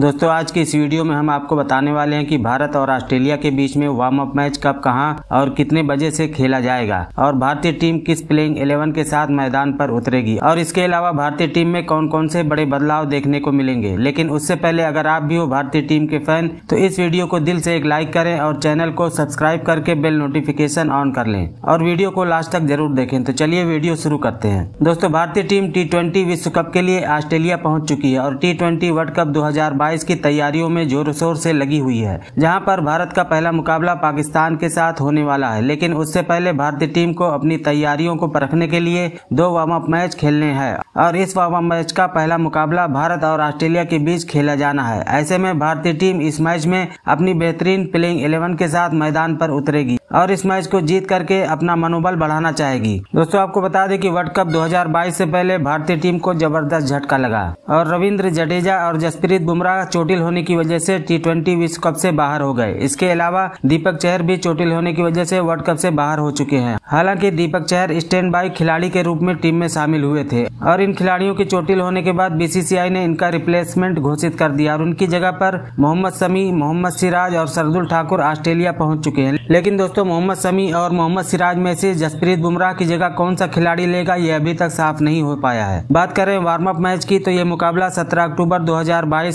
दोस्तों आज के इस वीडियो में हम आपको बताने वाले हैं कि भारत और ऑस्ट्रेलिया के बीच में वार्म अप मैच कब कहां और कितने बजे से खेला जाएगा और भारतीय टीम किस प्लेइंग इलेवन के साथ मैदान पर उतरेगी और इसके अलावा भारतीय टीम में कौन कौन से बड़े बदलाव देखने को मिलेंगे लेकिन उससे पहले अगर आप भी हो भारतीय टीम के फैन तो इस वीडियो को दिल से एक लाइक करें और चैनल को सब्सक्राइब करके बेल नोटिफिकेशन ऑन कर लें और वीडियो को लास्ट तक जरूर देखें तो चलिए वीडियो शुरू करते हैं दोस्तों भारतीय टीम टी विश्व कप के लिए ऑस्ट्रेलिया पहुँच चुकी है और टी वर्ल्ड कप दो 2022 की तैयारियों में जोर शोर से लगी हुई है जहां पर भारत का पहला मुकाबला पाकिस्तान के साथ होने वाला है लेकिन उससे पहले भारतीय टीम को अपनी तैयारियों को परखने के लिए दो वार्म अप मैच खेलने हैं और इस वार्म अप मैच का पहला मुकाबला भारत और ऑस्ट्रेलिया के बीच खेला जाना है ऐसे में भारतीय टीम इस मैच में अपनी बेहतरीन प्लेइंग इलेवन के साथ मैदान पर उतरेगी और इस मैच को जीत करके अपना मनोबल बढ़ाना चाहेगी दोस्तों आपको बता दें कि वर्ल्ड कप 2022 से पहले भारतीय टीम को जबरदस्त झटका लगा और रविंद्र जडेजा और जसप्रीत बुमराह चोटिल होने की वजह से टी ट्वेंटी विश्व कप से बाहर हो गए इसके अलावा दीपक चहर भी चोटिल होने की वजह से वर्ल्ड कप से बाहर हो चुके हैं हालांकि दीपक चहर स्टैंड बाई खिलाड़ी के रूप में टीम में शामिल हुए थे और इन खिलाड़ियों के चोटिल होने के बाद बीसीसीआई ने इनका रिप्लेसमेंट घोषित कर दिया और उनकी जगह पर मोहम्मद समी मोहम्मद सिराज और सरदुल ठाकुर ऑस्ट्रेलिया पहुंच चुके हैं लेकिन दोस्तों मोहम्मद समी और मोहम्मद सिराज में से जसप्रीत बुमराह की जगह कौन सा खिलाड़ी लेगा ये अभी तक साफ नहीं हो पाया है बात करें वार्म अप मैच की तो ये मुकाबला सत्रह अक्टूबर दो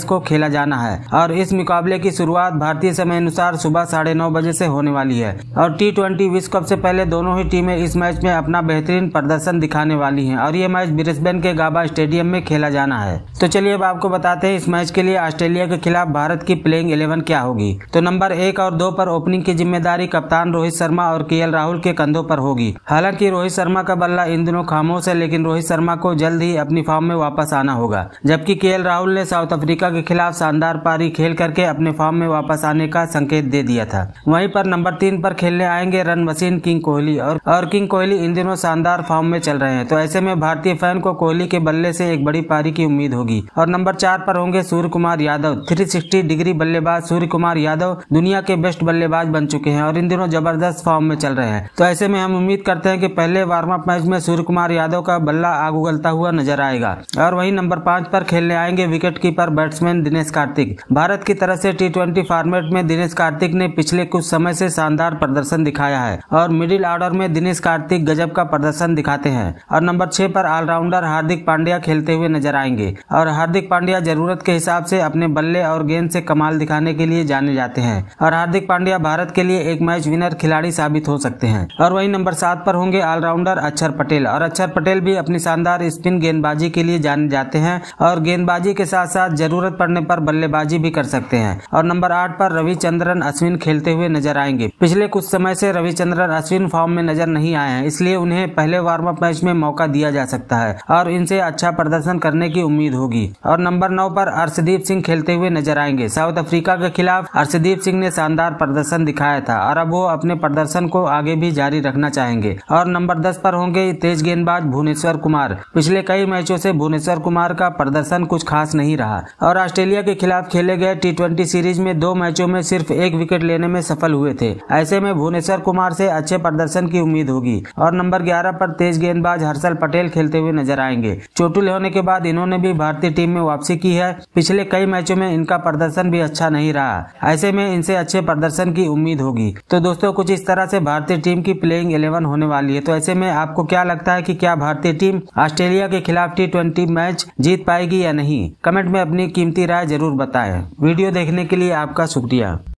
को खेला जाना है और इस मुकाबले की शुरुआत भारतीय समय अनुसार सुबह साढ़े नौ बजे ऐसी होने वाली है और टी ट्वेंटी विश्व कप ऐसी पहले दोनों ही टीमें इस मैच में अपना बेहतरीन प्रदर्शन दिखाने वाली है और ये मैच ब्रिस्बेन के गाबा स्टेडियम में खेला जाना है तो चलिए अब आपको बताते हैं इस मैच के लिए ऑस्ट्रेलिया के खिलाफ भारत की प्लेइंग इलेवन क्या होगी तो नंबर एक और दो पर ओपनिंग की जिम्मेदारी कप्तान रोहित शर्मा और के राहुल के कंधों पर होगी हालांकि रोहित शर्मा का बल्ला इन दिनों खामोश है लेकिन रोहित शर्मा को जल्द ही अपनी फॉर्म में वापस आना होगा जबकि के राहुल ने साउथ अफ्रीका के खिलाफ शानदार पारी खेल करके अपने फॉर्म में वापस आने का संकेत दे दिया था वहीं पर नंबर तीन पर खेलने आएंगे रन मशीन किंग कोहली और, और किंग कोहली इन दिनों शानदार फॉर्म में चल रहे हैं तो ऐसे में भारतीय फैन को कोहली के बल्ले से एक बड़ी पारी की उम्मीद होगी और नंबर चार पर होंगे सूर्य कुमार यादव 360 डिग्री बल्लेबाज सूर्य कुमार यादव दुनिया के बेस्ट बल्लेबाज बन चुके हैं और इन दिनों जबरदस्त फॉर्म में चल रहे हैं तो ऐसे में हम उम्मीद करते हैं की पहले वार्म अप मैच में सूर्य कुमार यादव का बल्ला आग उगलता हुआ नजर आएगा और वही नंबर पाँच पर खेलने आएंगे wicket keeper batsman Dinesh Karthik Bharat की तरफ से टी फॉर्मेट में दिनेश कार्तिक ने पिछले कुछ समय से शानदार प्रदर्शन दिखाया है और मिडिल ऑर्डर में दिनेश कार्तिक गजब का प्रदर्शन दिखाते हैं और नंबर छह पर ऑलराउंडर ऑलराउंडर हार्दिक पांड्या खेलते हुए नजर आएंगे और हार्दिक पांड्या जरूरत के हिसाब से अपने बल्ले और गेंद से कमाल दिखाने के लिए जाने जाते हैं और हार्दिक पांड्या भारत के लिए एक मैच विनर खिलाड़ी साबित हो सकते हैं और वही नंबर सात पर होंगे ऑलराउंडर अक्षर पटेल और अक्षर पटेल भी अपनी शानदार स्पिन गेंदबाजी के लिए जाने जाते हैं और गेंदबाजी के साथ साथ जरूरत पड़ने पर बल्लेबाजी भी कर सकते हैं और नंबर आठ पर रविचंद्रन अश्विन खेलते हुए नजर आएंगे पिछले कुछ समय से रविचंद्रन अश्विन फॉर्म में नजर नहीं आए हैं इसलिए उन्हें पहले वार्म अप मैच में मौका दिया जा सकता है और इनसे अच्छा प्रदर्शन करने की उम्मीद होगी और नंबर नौ पर अर्शदीप सिंह खेलते हुए नजर आएंगे साउथ अफ्रीका के खिलाफ अर्शदीप सिंह ने शानदार प्रदर्शन दिखाया था और अब वो अपने प्रदर्शन को आगे भी जारी रखना चाहेंगे और नंबर दस पर होंगे तेज गेंदबाज भुवनेश्वर कुमार पिछले कई मैचों से भुवनेश्वर कुमार का प्रदर्शन कुछ खास नहीं रहा और ऑस्ट्रेलिया के खिलाफ खेले गए टी सीरीज में दो मैचों में सिर्फ एक विकेट लेने में सफल हुए थे ऐसे में भुवनेश्वर कुमार से अच्छे प्रदर्शन की उम्मीद होगी और नंबर ग्यारह पर तेज गेंदबाज हर्षल पटेल खेलते हुए नजर नजर आएंगे चोटिल होने के बाद इन्होंने भी भारतीय टीम में वापसी की है पिछले कई मैचों में इनका प्रदर्शन भी अच्छा नहीं रहा ऐसे में इनसे अच्छे प्रदर्शन की उम्मीद होगी तो दोस्तों कुछ इस तरह से भारतीय टीम की प्लेइंग इलेवन होने वाली है तो ऐसे में आपको क्या लगता है की क्या भारतीय टीम ऑस्ट्रेलिया के खिलाफ टी मैच जीत पाएगी या नहीं कमेंट में अपनी कीमती राय जरूर बताए वीडियो देखने के लिए आपका शुक्रिया